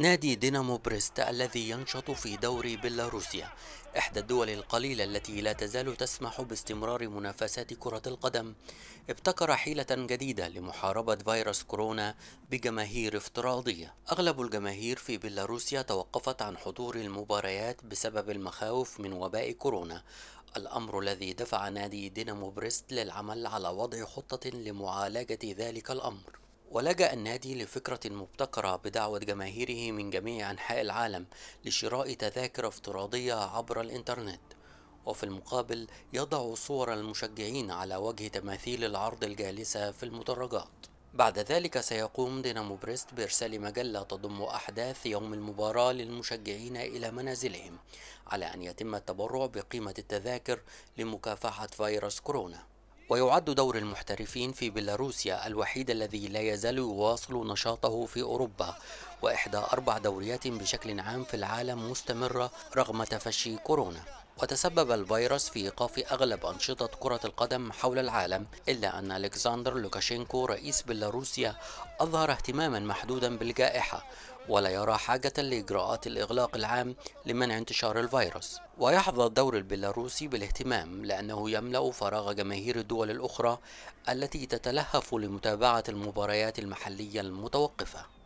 نادي دينامو بريست الذي ينشط في دوري بيلاروسيا إحدى الدول القليلة التي لا تزال تسمح باستمرار منافسات كرة القدم ابتكر حيلة جديدة لمحاربة فيروس كورونا بجماهير افتراضية أغلب الجماهير في بيلاروسيا توقفت عن حضور المباريات بسبب المخاوف من وباء كورونا الأمر الذي دفع نادي دينامو بريست للعمل على وضع خطة لمعالجة ذلك الأمر ولجأ النادي لفكرة مبتكرة بدعوة جماهيره من جميع أنحاء العالم لشراء تذاكر افتراضية عبر الإنترنت وفي المقابل يضع صور المشجعين على وجه تماثيل العرض الجالسة في المدرجات بعد ذلك سيقوم دينامو بريست بإرسال مجلة تضم أحداث يوم المباراة للمشجعين إلى منازلهم على أن يتم التبرع بقيمة التذاكر لمكافحة فيروس كورونا ويعد دور المحترفين في بيلاروسيا الوحيد الذي لا يزال يواصل نشاطه في أوروبا وإحدى أربع دوريات بشكل عام في العالم مستمرة رغم تفشي كورونا وتسبب الفيروس في إيقاف أغلب أنشطة كرة القدم حول العالم إلا أن ألكسندر لوكاشينكو رئيس بيلاروسيا أظهر اهتماما محدودا بالجائحة ولا يرى حاجة لإجراءات الإغلاق العام لمنع انتشار الفيروس ويحظى الدور البيلاروسي بالاهتمام لأنه يملأ فراغ جماهير الدول الأخرى التي تتلهف لمتابعة المباريات المحلية المتوقفة